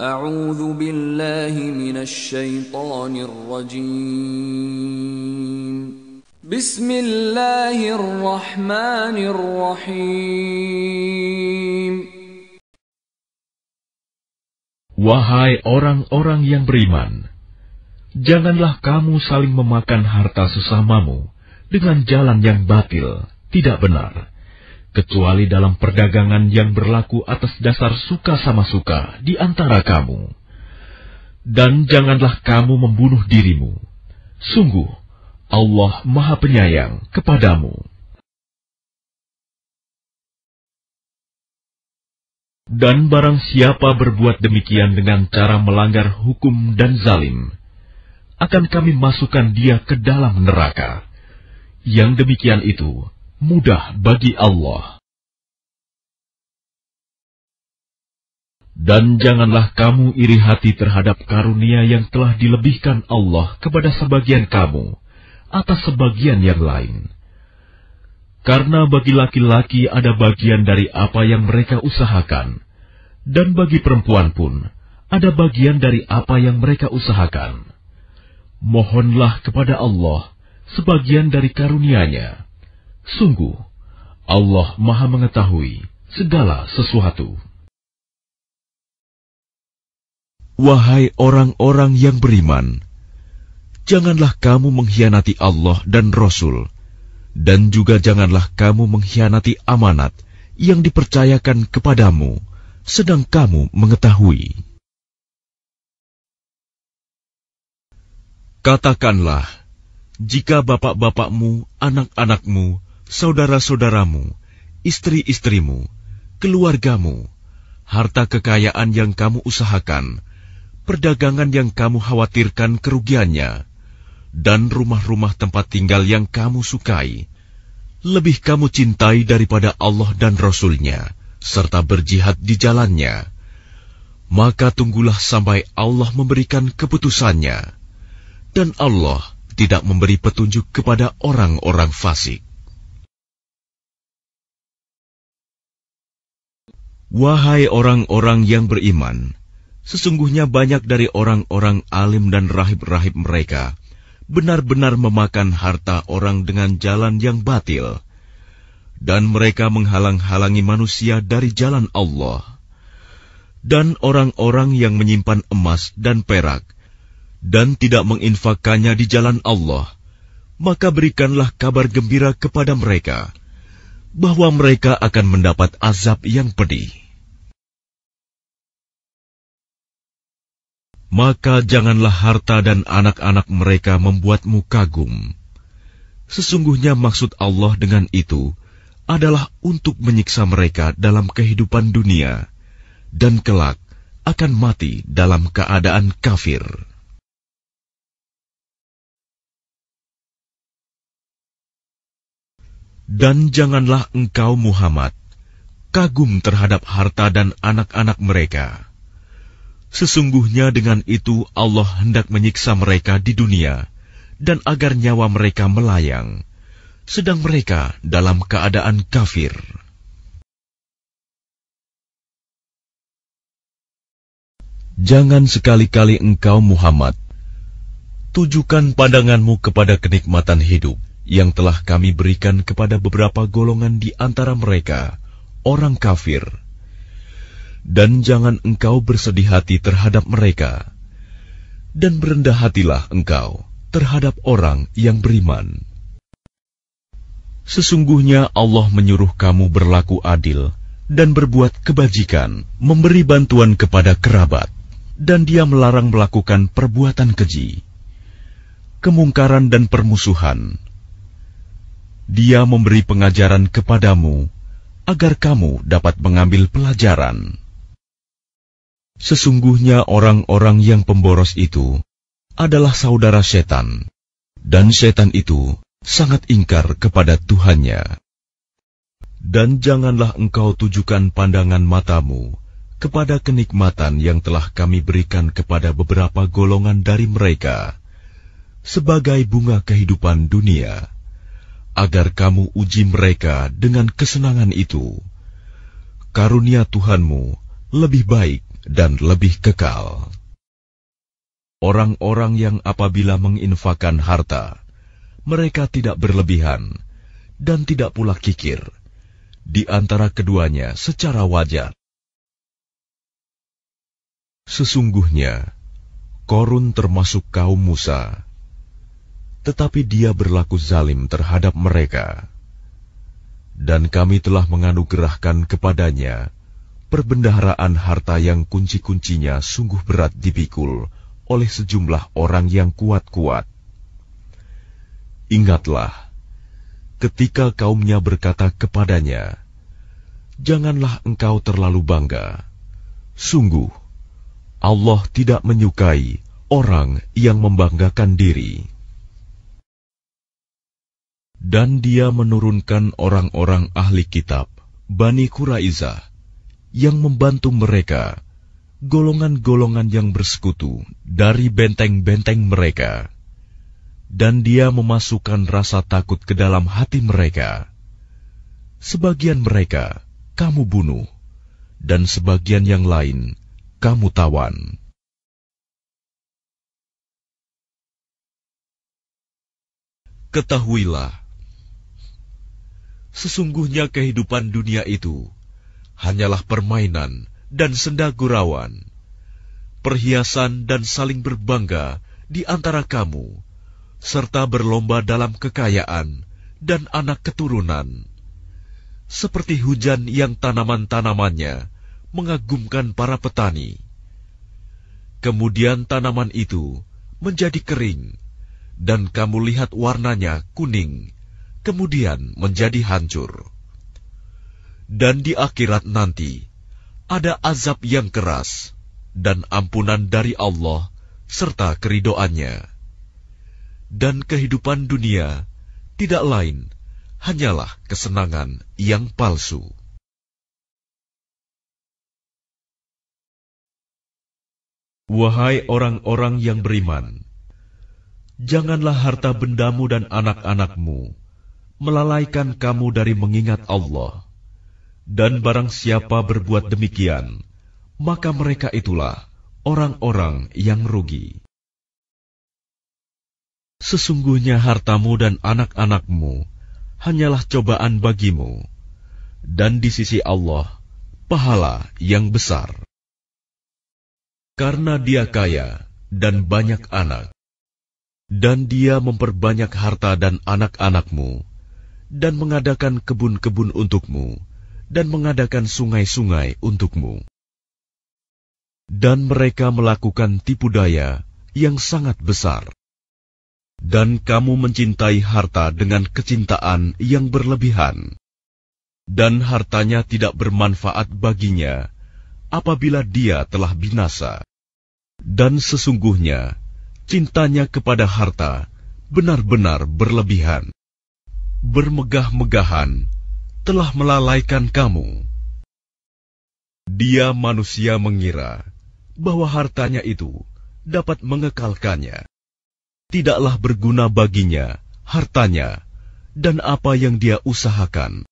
أعوذ بالله من الشيطان الرجيم بسم الله الرحمن الرحيم Wahai orang-orang yang beriman, janganlah kamu saling memakan harta sesamamu dengan jalan yang batil, tidak benar kecuali dalam perdagangan yang berlaku atas dasar suka sama suka di antara kamu. Dan janganlah kamu membunuh dirimu. Sungguh, Allah Maha Penyayang kepadamu. Dan barang siapa berbuat demikian dengan cara melanggar hukum dan zalim, akan kami masukkan dia ke dalam neraka. Yang demikian itu, mudah bagi Allah. Dan janganlah kamu iri hati terhadap karunia yang telah dilebihkan Allah kepada sebagian kamu atas sebagian yang lain. Karena bagi laki-laki ada bagian dari apa yang mereka usahakan, dan bagi perempuan pun ada bagian dari apa yang mereka usahakan. Mohonlah kepada Allah sebagian dari karunia-Nya. Sungguh, Allah Maha Mengetahui segala sesuatu. Wahai orang-orang yang beriman, janganlah kamu mengkhianati Allah dan Rasul, dan juga janganlah kamu mengkhianati amanat yang dipercayakan kepadamu, sedang kamu mengetahui. Katakanlah, jika bapak-bapakmu, anak-anakmu, saudara-saudaramu, istri-istrimu, keluargamu, harta kekayaan yang kamu usahakan, perdagangan yang kamu khawatirkan kerugiannya, dan rumah-rumah tempat tinggal yang kamu sukai, lebih kamu cintai daripada Allah dan Rasul-Nya, serta berjihad di jalannya, maka tunggulah sampai Allah memberikan keputusannya. Dan Allah tidak memberi petunjuk kepada orang-orang fasik. Wahai orang-orang yang beriman, sesungguhnya banyak dari orang-orang alim dan rahib-rahib mereka benar-benar memakan harta orang dengan jalan yang batil, dan mereka menghalang-halangi manusia dari jalan Allah. Dan orang-orang yang menyimpan emas dan perak, dan tidak menginfakannya di jalan Allah, maka berikanlah kabar gembira kepada mereka.' bahwa mereka akan mendapat azab yang pedih. Maka janganlah harta dan anak-anak mereka membuatmu kagum. Sesungguhnya maksud Allah dengan itu adalah untuk menyiksa mereka dalam kehidupan dunia, dan kelak akan mati dalam keadaan kafir. Dan janganlah engkau, Muhammad, kagum terhadap harta dan anak-anak mereka. Sesungguhnya dengan itu Allah hendak menyiksa mereka di dunia, dan agar nyawa mereka melayang, sedang mereka dalam keadaan kafir. Jangan sekali-kali engkau, Muhammad, tujukan pandanganmu kepada kenikmatan hidup yang telah kami berikan kepada beberapa golongan di antara mereka, orang kafir. Dan jangan engkau bersedih hati terhadap mereka, dan berendah hatilah engkau terhadap orang yang beriman. Sesungguhnya Allah menyuruh kamu berlaku adil dan berbuat kebajikan, memberi bantuan kepada kerabat, dan Dia melarang melakukan perbuatan keji, kemungkaran, dan permusuhan dia memberi pengajaran kepadamu agar kamu dapat mengambil pelajaran. Sesungguhnya orang-orang yang pemboros itu adalah saudara setan, dan setan itu sangat ingkar kepada Tuhannya. Dan janganlah engkau tujukan pandangan matamu kepada kenikmatan yang telah kami berikan kepada beberapa golongan dari mereka sebagai bunga kehidupan dunia agar kamu uji mereka dengan kesenangan itu. Karunia Tuhanmu lebih baik dan lebih kekal. Orang-orang yang apabila menginfakan harta, mereka tidak berlebihan dan tidak pula kikir di antara keduanya secara wajar. Sesungguhnya, Korun termasuk kaum Musa tetapi dia berlaku zalim terhadap mereka. Dan kami telah menganugerahkan kepadanya perbendaharaan harta yang kunci-kuncinya sungguh berat dipikul oleh sejumlah orang yang kuat-kuat. Ingatlah, ketika kaumnya berkata kepadanya, Janganlah engkau terlalu bangga. Sungguh, Allah tidak menyukai orang yang membanggakan diri. Dan dia menurunkan orang-orang ahli kitab, Bani Quraiza, yang membantu mereka, golongan-golongan yang bersekutu dari benteng-benteng mereka. Dan dia memasukkan rasa takut ke dalam hati mereka. Sebagian mereka kamu bunuh, dan sebagian yang lain kamu tawan. Ketahuilah, sesungguhnya kehidupan dunia itu hanyalah permainan dan senda gurauan, perhiasan dan saling berbangga di antara kamu, serta berlomba dalam kekayaan dan anak keturunan. Seperti hujan yang tanaman-tanamannya mengagumkan para petani. Kemudian tanaman itu menjadi kering, dan kamu lihat warnanya kuning, kemudian menjadi hancur. Dan di akhirat nanti ada azab yang keras dan ampunan dari Allah serta keridoannya. Dan kehidupan dunia tidak lain hanyalah kesenangan yang palsu. Wahai orang-orang yang beriman, janganlah harta bendamu dan anak-anakmu melalaikan kamu dari mengingat Allah. Dan barang siapa berbuat demikian, maka mereka itulah orang-orang yang rugi. Sesungguhnya hartamu dan anak-anakmu hanyalah cobaan bagimu, dan di sisi Allah, pahala yang besar. Karena dia kaya dan banyak anak, dan dia memperbanyak harta dan anak-anakmu, dan mengadakan kebun-kebun untukmu, dan mengadakan sungai-sungai untukmu. Dan mereka melakukan tipu daya yang sangat besar. Dan kamu mencintai harta dengan kecintaan yang berlebihan. Dan hartanya tidak bermanfaat baginya apabila dia telah binasa. Dan sesungguhnya, cintanya kepada harta benar-benar berlebihan bermegah-megahan telah melalaikan kamu. Dia manusia mengira bahwa hartanya itu dapat mengekalkannya. Tidaklah berguna baginya hartanya dan apa yang dia usahakan.